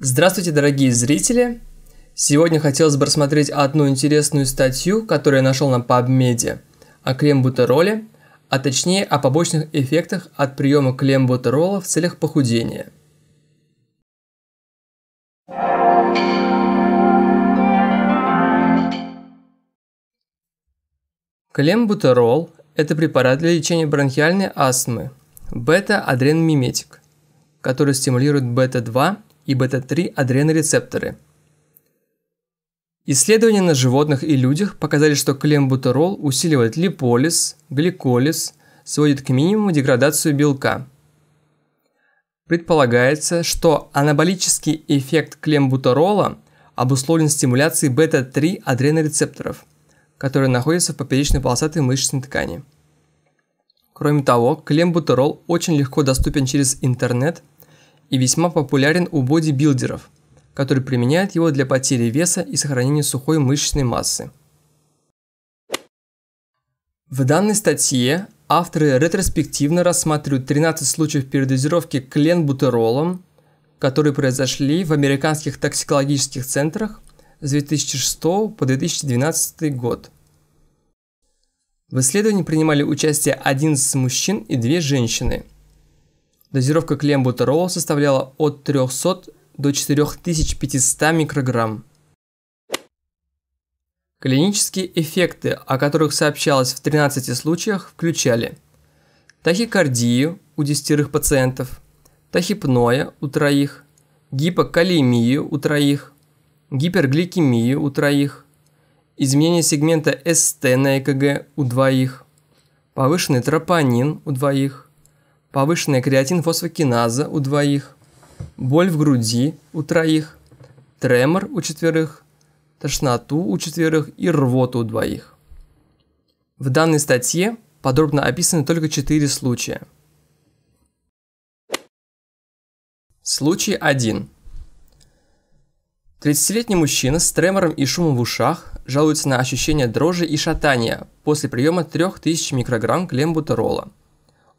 Здравствуйте, дорогие зрители! Сегодня хотелось бы рассмотреть одну интересную статью, которую я нашел на PubMed, о клембутероле, а точнее о побочных эффектах от приема клембутерола в целях похудения. Клембутерол – это препарат для лечения бронхиальной астмы, бета-адреномиметик, который стимулирует бета-2 и бета-3 адренорецепторы. Исследования на животных и людях показали, что клембутерол усиливает липолиз, гликолиз, сводит к минимуму деградацию белка. Предполагается, что анаболический эффект клембутерола обусловлен стимуляцией бета-3 адренорецепторов, которые находятся в поперечной полосатой мышечной ткани. Кроме того, клембутерол очень легко доступен через интернет – и весьма популярен у бодибилдеров, которые применяют его для потери веса и сохранения сухой мышечной массы. В данной статье авторы ретроспективно рассматривают 13 случаев передозировки кленбутеролом, которые произошли в американских токсикологических центрах с 2006 по 2012 год. В исследовании принимали участие 11 мужчин и 2 женщины – Дозировка клембутерола составляла от 300 до 4500 микрограмм. Клинические эффекты, о которых сообщалось в 13 случаях, включали тахикардию у 10 пациентов, тахипноя у троих, гипокалемию у троих, гипергликемию у троих, изменение сегмента СТ на ЭКГ у двоих, повышенный тропонин у двоих, повышенная креатин-фосфокиназа у двоих, боль в груди у троих, тремор у четверых, тошноту у четверых и рвоту у двоих. В данной статье подробно описаны только четыре случая. Случай 1. 30-летний мужчина с тремором и шумом в ушах жалуется на ощущение дрожи и шатания после приема 3000 микрограмм клембутерола –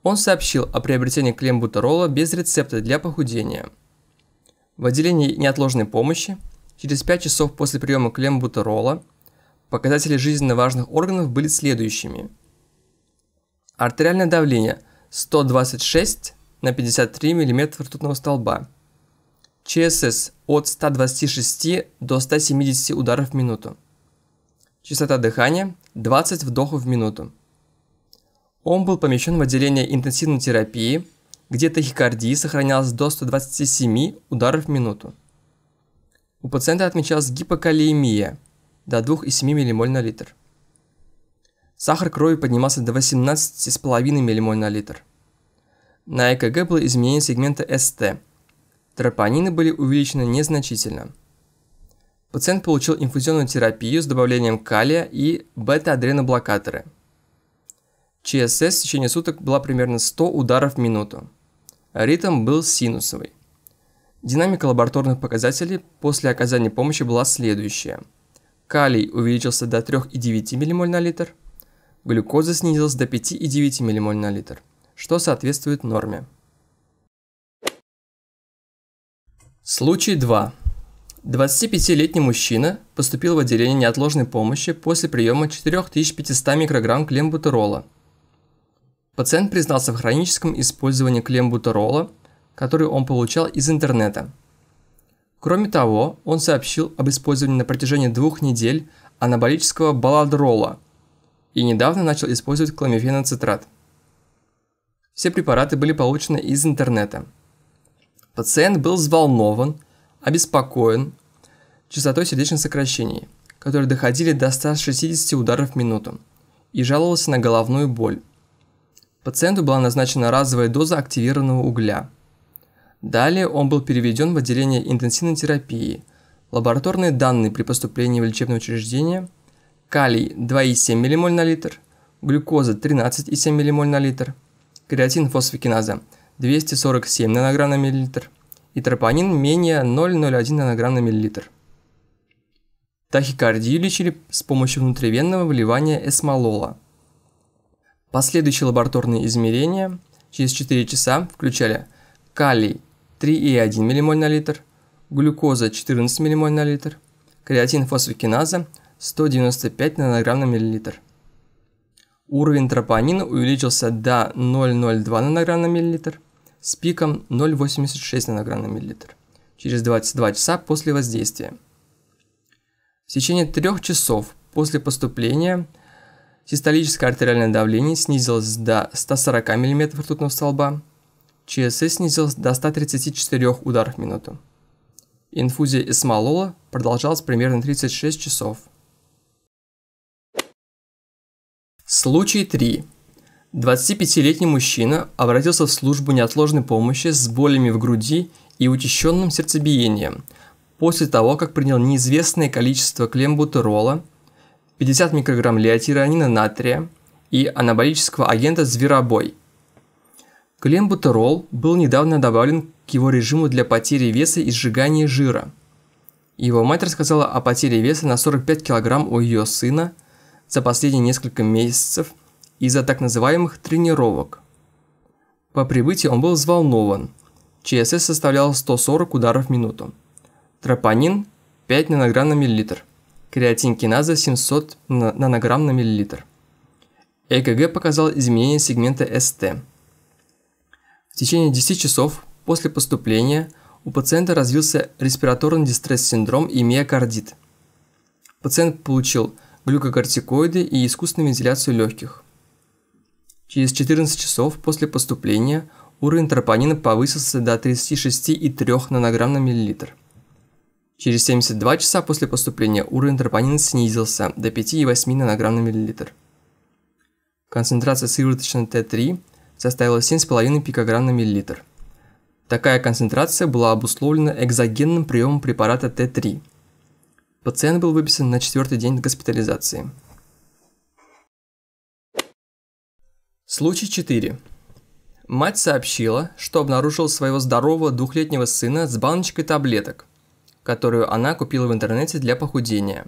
он сообщил о приобретении клембутерола без рецепта для похудения. В отделении неотложной помощи через 5 часов после приема клембутерола показатели жизненно важных органов были следующими. Артериальное давление 126 на 53 мм ртутного столба. ЧСС от 126 до 170 ударов в минуту. Частота дыхания 20 вдохов в минуту. Он был помещен в отделение интенсивной терапии, где тахикардия сохранялась до 127 ударов в минуту. У пациента отмечалась гипокалиемия до 2,7 ммоль на литр. Сахар крови поднимался до 18,5 ммоль на литр. На ЭКГ было изменение сегмента СТ. Тропонины были увеличены незначительно. Пациент получил инфузионную терапию с добавлением калия и бета-адреноблокаторы – ЧСС в течение суток была примерно 100 ударов в минуту. Ритм был синусовый. Динамика лабораторных показателей после оказания помощи была следующая. Калий увеличился до 3,9 ммоль на литр, глюкоза снизилась до 5,9 ммоль на литр, что соответствует норме. Случай 2. 25-летний мужчина поступил в отделение неотложной помощи после приема 4500 микрограмм клембутерола – Пациент признался в хроническом использовании клембутерола, который он получал из интернета. Кроме того, он сообщил об использовании на протяжении двух недель анаболического баладрола и недавно начал использовать кламифеноцитрат. Все препараты были получены из интернета. Пациент был взволнован, обеспокоен частотой сердечных сокращений, которые доходили до 160 ударов в минуту, и жаловался на головную боль. Пациенту была назначена разовая доза активированного угля. Далее он был переведен в отделение интенсивной терапии. Лабораторные данные при поступлении в лечебное учреждение. Калий 2,7 ммоль на литр. Глюкоза 13,7 ммоль на литр. Креатин фосфокиназа 247 нанограмм на миллилитр. И тропонин менее 0,01 нанограмм на миллилитр. Тахикардию лечили с помощью внутривенного вливания эсмолола – Последующие лабораторные измерения через 4 часа включали калий 3,1 ммоль на литр, глюкоза 14 ммоль на литр, креатин фосфокиназа 195 нанограмм на миллилитр. Уровень тропонина увеличился до 0,02 нанограмм на миллилитр с пиком 0,86 нанограмм на миллилитр через 22 часа после воздействия. В течение 3 часов после поступления – Систолическое артериальное давление снизилось до 140 мм ртутного столба. ЧСС снизилось до 134 ударов в минуту. Инфузия эсмолола продолжалась примерно 36 часов. Случай 3. 25-летний мужчина обратился в службу неотложной помощи с болями в груди и учащенным сердцебиением после того, как принял неизвестное количество клембутерола 50 микрограмм леотиронина натрия и анаболического агента зверобой. Клембутерол был недавно добавлен к его режиму для потери веса и сжигания жира. Его мать рассказала о потере веса на 45 кг у ее сына за последние несколько месяцев из-за так называемых тренировок. По прибытии он был взволнован. ЧСС составлял 140 ударов в минуту. Тропонин 5 нанограмм на миллилитр креатинкиназа 700 нанограмм на миллилитр. ЭКГ показал изменение сегмента СТ. В течение 10 часов после поступления у пациента развился респираторный дистресс-синдром и миокардит. Пациент получил глюкокортикоиды и искусственную вентиляцию легких. Через 14 часов после поступления уровень тропонина повысился до 36,3 нанограмм на миллилитр. Через 72 часа после поступления уровень тропанина снизился до 5,8 нанограмм на миллилитр. Концентрация сывороточной Т3 составила 7,5 пикограмм на миллилитр. Такая концентрация была обусловлена экзогенным приемом препарата Т3. Пациент был выписан на четвертый день госпитализации. Случай 4. Мать сообщила, что обнаружила своего здорового двухлетнего сына с баночкой таблеток – которую она купила в интернете для похудения.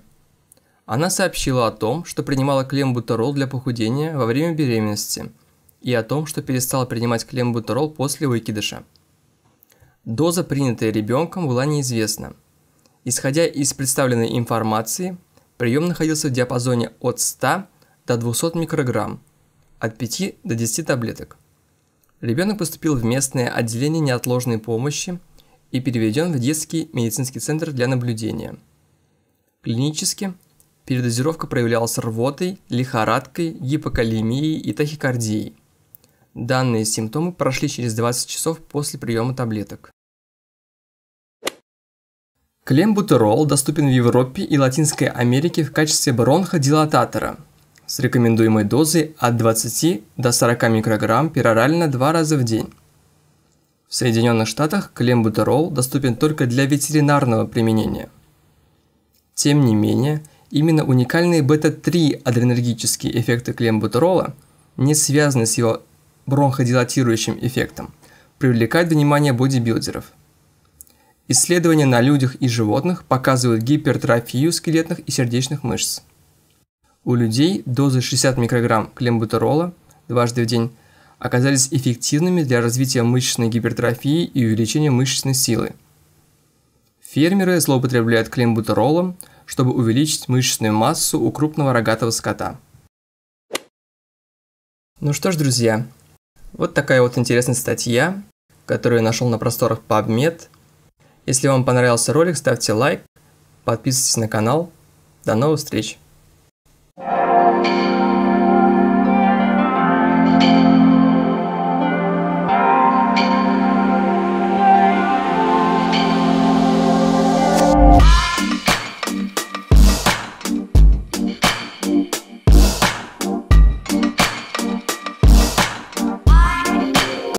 Она сообщила о том, что принимала клембутерол для похудения во время беременности и о том, что перестала принимать клембутерол после выкидыша. Доза, принятая ребенком, была неизвестна. Исходя из представленной информации, прием находился в диапазоне от 100 до 200 микрограмм, от 5 до 10 таблеток. Ребенок поступил в местное отделение неотложной помощи – и переведен в детский медицинский центр для наблюдения. Клинически передозировка проявлялась рвотой, лихорадкой, гипокалимией и тахикардией. Данные симптомы прошли через 20 часов после приема таблеток. Клембутерол доступен в Европе и Латинской Америке в качестве бронходилататора с рекомендуемой дозой от 20 до 40 микрограмм перорально два раза в день. В Соединенных Штатах клембутерол доступен только для ветеринарного применения. Тем не менее, именно уникальные бета-3 адренергические эффекты клембутерола не связанные с его бронходилатирующим эффектом, привлекают внимание бодибилдеров. Исследования на людях и животных показывают гипертрофию скелетных и сердечных мышц. У людей дозы 60 микрограмм клембутерола дважды в день оказались эффективными для развития мышечной гипертрофии и увеличения мышечной силы. Фермеры злоупотребляют клеймбутеролом, чтобы увеличить мышечную массу у крупного рогатого скота. Ну что ж, друзья, вот такая вот интересная статья, которую я нашел на просторах PubMed. Если вам понравился ролик, ставьте лайк, подписывайтесь на канал. До новых встреч!